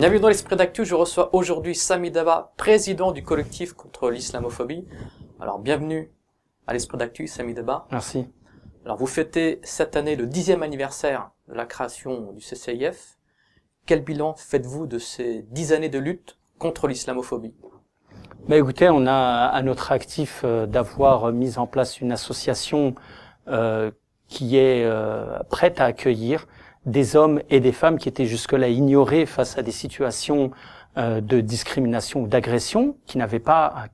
Bienvenue dans l'esprit d'actu, je reçois aujourd'hui Sami Daba, président du collectif contre l'islamophobie. Alors bienvenue à l'esprit d'actu, Sami Daba. Merci. Alors vous fêtez cette année le dixième anniversaire de la création du CCIF. Quel bilan faites-vous de ces dix années de lutte contre l'islamophobie Mais bah, écoutez, on a à notre actif euh, d'avoir mis en place une association euh, qui est euh, prête à accueillir des hommes et des femmes qui étaient jusque-là ignorés face à des situations euh, de discrimination ou d'agression, qui n'avaient pas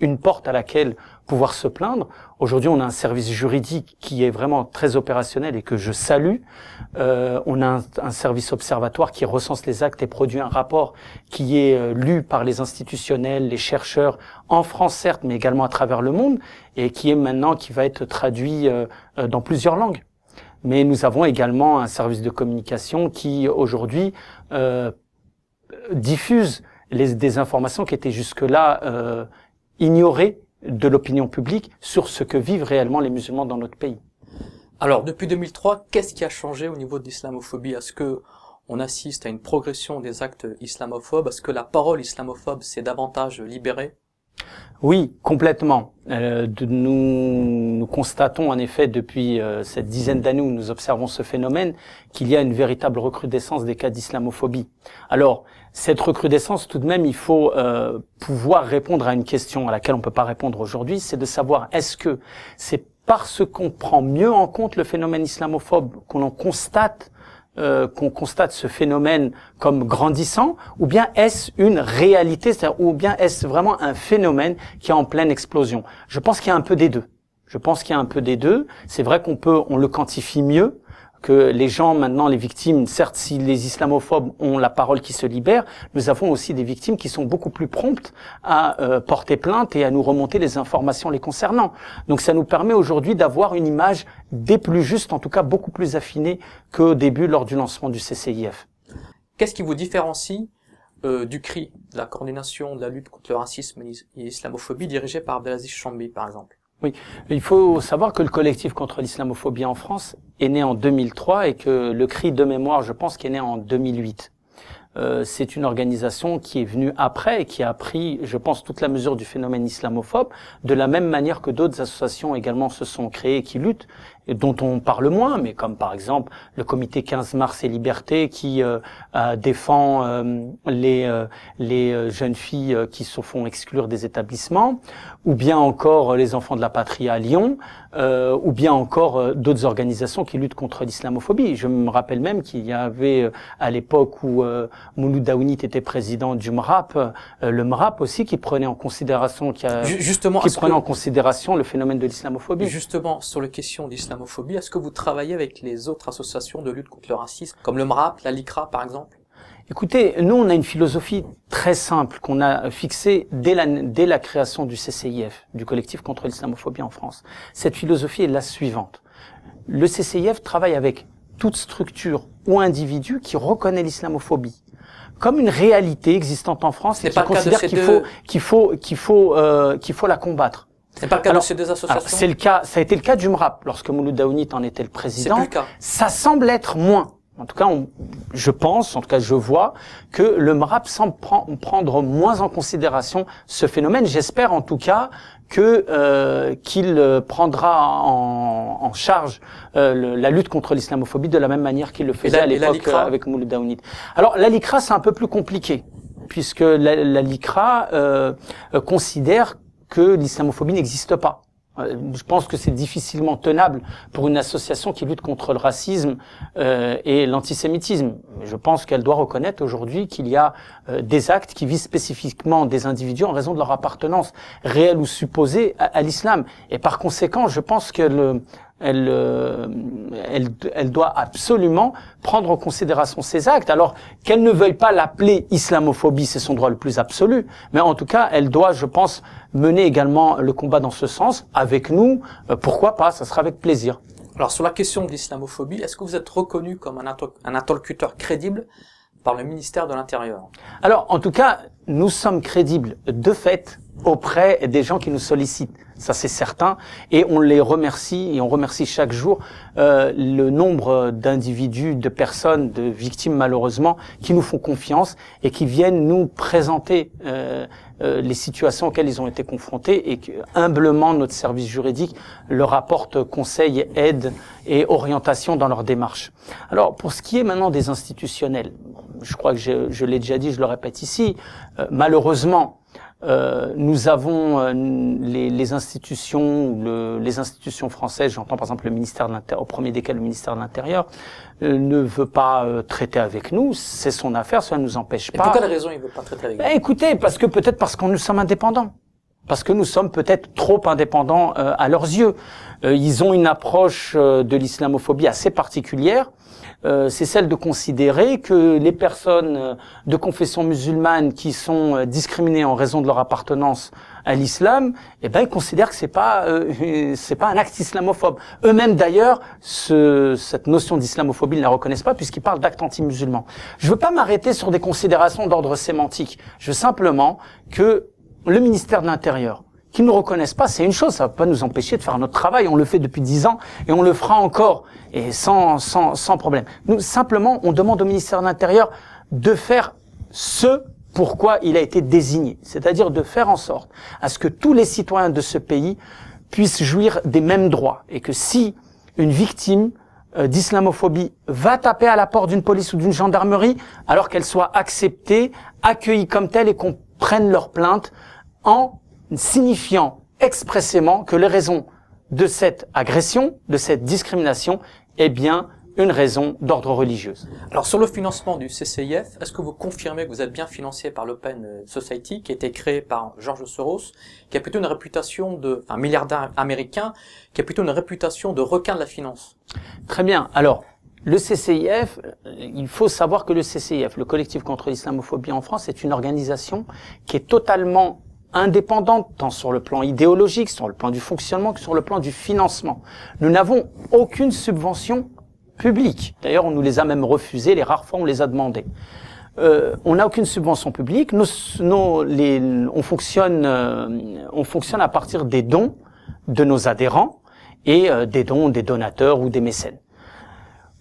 une porte à laquelle pouvoir se plaindre. Aujourd'hui, on a un service juridique qui est vraiment très opérationnel et que je salue. Euh, on a un, service observatoire qui recense les actes et produit un rapport qui est euh, lu par les institutionnels, les chercheurs, en France certes, mais également à travers le monde, et qui est maintenant, qui va être traduit dans plusieurs langues. Mais nous avons également un service de communication qui aujourd'hui euh, diffuse les, des informations qui étaient jusque-là euh, ignorées de l'opinion publique sur ce que vivent réellement les musulmans dans notre pays. Alors depuis 2003, qu'est-ce qui a changé au niveau de l'islamophobie Est-ce que on assiste à une progression des actes islamophobes Est-ce que la parole islamophobe s'est davantage libérée oui, complètement. Euh, nous, constatons en effet depuis euh, cette dizaine d'années où nous observons ce phénomène qu'il y a une véritable recrudescence des cas d'islamophobie. Alors, cette recrudescence, tout de même, il faut euh, pouvoir répondre à une question à laquelle on ne peut pas répondre aujourd'hui, c'est de savoir est-ce que c'est parce qu'on prend mieux en compte le phénomène islamophobe qu'on en constate euh, qu'on constate ce phénomène comme grandissant, ou bien est-ce une réalité, ou bien est-ce vraiment un phénomène qui est en pleine explosion Je pense qu'il y a un peu des deux. Je pense qu'il y a un peu des deux. C'est vrai qu'on peut, on le quantifie mieux, que les gens maintenant, les victimes, certes, si les islamophobes ont la parole qui se libère, nous avons aussi des victimes qui sont beaucoup plus promptes à euh, porter plainte et à nous remonter les informations les concernant. Donc ça nous permet aujourd'hui d'avoir une image des plus justes, en tout cas beaucoup plus affinée qu'au début lors du lancement du CCIF. Qu'est-ce qui vous différencie euh, du CRI, de la coordination de la lutte contre le racisme et l'islamophobie dirigée par Abdelaziz Chambi, par exemple oui, il faut savoir que le collectif contre l'islamophobie en France est né en 2003 et que le cri de mémoire, je pense, qui est né en 2008. Euh, c'est une organisation qui est venue après et qui a pris, je pense, toute la mesure du phénomène islamophobe, de la même manière que d'autres associations également se sont créées qui luttent dont on parle moins, mais comme par exemple le comité 15 mars et liberté qui euh, euh défend euh, les, euh, les jeunes filles qui se font exclure des établissements, ou bien encore les enfants de la patrie à Lyon, ou bien encore d'autres organisations qui luttent contre l'islamophobie. Je me rappelle même qu'il y avait à l'époque où Mouloud Daounit était président du MRAP, le MRAP aussi qui prenait en considération qui, a, Justement, prenait en considération le phénomène de l'islamophobie. Justement sur la question de est-ce que vous travaillez avec les autres associations de lutte contre le racisme, comme le MRAP, la LICRA par exemple Écoutez, nous, on a une philosophie très simple qu'on a fixée dès la, dès la création du CCIF, du collectif contre l'islamophobie en France. Cette philosophie est la suivante. Le CCIF travaille avec toute structure ou individu qui reconnaît l'islamophobie, comme une réalité existante en France et qui considère qu'il faut qu'il faut qu'il faut euh, qu'il faut la combattre. C'est pas le cas ces deux associations C'est le cas, ça a été le cas du MRAP, lorsque Mouloud Daounit en était le président. Plus le cas. Ça semble être moins. En tout cas, je pense, en tout cas je vois, que le MRAP semble prendre moins en considération ce phénomène. J'espère en tout cas que euh, qu'il euh, prendra en, charge euh, la lutte contre l'islamophobie de la même manière qu'il le faisait à l'époque avec Mouloud Daounit. Alors la LICRA, c'est un peu plus compliqué puisque la, LICRA euh, considère que l'islamophobie n'existe pas. Euh, je pense que c'est difficilement tenable pour une association qui lutte contre le racisme euh, et l'antisémitisme. Je pense qu'elle doit reconnaître aujourd'hui qu'il y a euh, des actes qui visent spécifiquement des individus en raison de leur appartenance réelle ou supposée à l'islam. Et par conséquent, je pense que le, elle, euh, elle, elle, doit absolument prendre en considération ses actes. Alors qu'elle ne veuille pas l'appeler islamophobie, c'est son droit le plus absolu, mais en tout cas, elle doit, je pense, mener également le combat dans ce sens avec nous. Euh, pourquoi pas Ça sera avec plaisir. Alors sur la question de l'islamophobie, est-ce que vous êtes reconnu comme un, un interlocuteur crédible par le ministère de l'Intérieur Alors en tout cas, nous sommes crédibles de fait auprès des gens qui nous sollicitent, ça c'est certain, et on les remercie et on remercie chaque jour euh, le nombre d'individus, de personnes, de victimes malheureusement qui nous font confiance et qui viennent nous présenter euh, euh, les situations auxquelles ils ont été confrontés et que humblement notre service juridique leur apporte conseil, aide et orientation dans leur démarche. Alors pour ce qui est maintenant des institutionnels, je crois que je, je l'ai déjà dit, je le répète ici, euh, malheureusement euh, nous avons euh, les, institutions, les institutions françaises, j'entends par exemple le ministère de l'Intérieur, au premier desquels le ministère de l'Intérieur, euh, ne veut pas traiter avec nous. C'est son affaire, ça ne nous empêche pas. pour quelle raison il ne veut pas traiter avec nous ben, Écoutez, parce que peut-être parce qu'on nous sommes indépendants. Parce que nous sommes peut-être trop indépendants à leurs yeux. Euh, ils ont une approche euh, de l'islamophobie assez particulière. Euh, c'est celle de considérer que les personnes de confession musulmane qui sont discriminées en raison de leur appartenance à l'islam, eh ben ils considèrent que c'est pas c'est pas un acte islamophobe. Eux-mêmes d'ailleurs, cette notion d'islamophobie, ils ne la reconnaissent pas puisqu'ils parlent d'actes anti-musulmans. Je veux pas m'arrêter sur des considérations d'ordre sémantique. Je veux simplement que le ministère de l'Intérieur, Qu'ils ne reconnaissent pas, c'est une chose, ça ne va pas nous empêcher de faire notre travail. On le fait depuis dix ans et on le fera encore, et sans, sans, sans problème. Nous, simplement, on demande au ministère de l'Intérieur de faire ce pourquoi il a été désigné, c'est-à-dire de faire en sorte à ce que tous les citoyens de ce pays puissent jouir des mêmes droits et que si une victime euh, d'islamophobie va taper à la porte d'une police ou d'une gendarmerie, alors qu'elle soit acceptée, accueillie comme telle et qu'on prenne leur plainte en signifiant expressément que les raisons de cette agression, de cette discrimination, est bien une raison d'ordre religieux. Alors sur le financement du CCIF, est-ce que vous confirmez que vous êtes bien financé par l'Open euh, Society qui a été créé par George Soros, qui a plutôt une réputation de, un milliardaire américain, qui a plutôt une réputation de requin de la finance Très bien. Alors le CCIF, euh, il faut savoir que le CCIF, le collectif contre l'islamophobie en France, est une organisation qui est totalement Indépendante tant sur le plan idéologique, sur le plan du fonctionnement que sur le plan du financement. Nous n'avons aucune subvention publique. D'ailleurs, on nous les a même refusées les rares fois on les a demandées. Euh, on n'a aucune subvention publique. les, on fonctionne, euh, on fonctionne à partir des dons de nos adhérents et euh, des dons des donateurs ou des mécènes.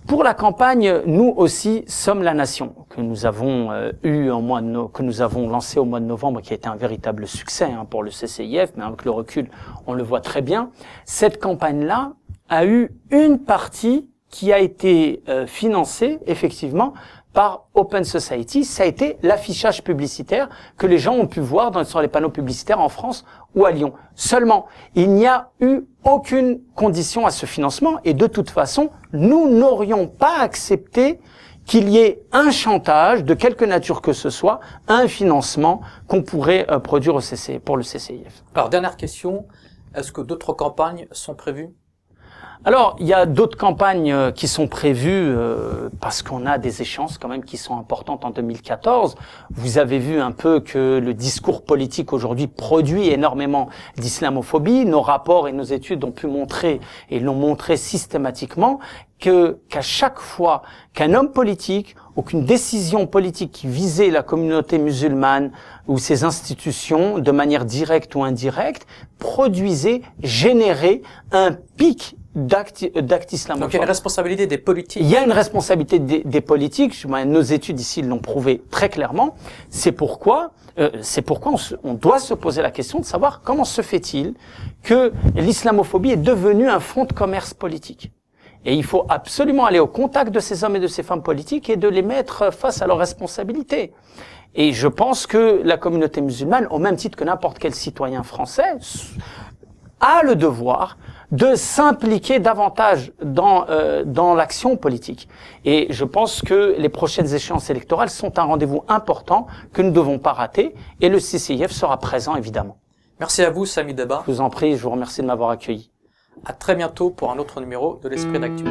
Pour la campagne, nous aussi sommes la nation que nous avons euh, eu en mois que nous avons lancé au mois de novembre, qui a été un véritable succès hein, pour le CCIF, mais avec le recul, on le voit très bien. Cette campagne-là a eu une partie qui a été euh, financée effectivement par Open Society, ça a été l'affichage publicitaire que les gens ont pu voir dans, sur les panneaux publicitaires en France ou à Lyon. Seulement, il n'y a eu aucune condition à ce financement et de toute façon, nous n'aurions pas accepté qu'il y ait un chantage de quelque nature que ce soit, un financement qu'on pourrait euh, produire au CC, pour le CCIF. Alors, dernière question, est-ce que d'autres campagnes sont prévues alors, il y a d'autres campagnes euh, qui sont prévues euh, parce qu'on a des échéances quand même qui sont importantes en 2014. Vous avez vu un peu que le discours politique aujourd'hui produit énormément d'islamophobie. Nos rapports et nos études ont pu montrer et l'ont montré systématiquement que qu'à chaque fois qu'un homme politique ou qu'une décision politique qui visait la communauté musulmane ou ses institutions de manière directe ou indirecte produisait, générait un pic d'actes euh, islamophobes. Donc il y a une responsabilité des politiques. Il y a une responsabilité des, des politiques. Nos études ici l'ont prouvé très clairement. C'est pourquoi, euh, c'est pourquoi on, on, doit se poser la question de savoir comment se fait-il que l'islamophobie est devenue un front de commerce politique. Et il faut absolument aller au contact de ces hommes et de ces femmes politiques et de les mettre face à leurs responsabilités. Et je pense que la communauté musulmane, au même titre que n'importe quel citoyen français, a le devoir de s'impliquer davantage dans, euh, dans l'action politique. Et je pense que les prochaines échéances électorales sont un rendez-vous important que nous ne devons pas rater, et le CCIF sera présent évidemment. Merci à vous, Samy Deba. Je vous en prie, je vous remercie de m'avoir accueilli. À très bientôt pour un autre numéro de l'Esprit d'Actu.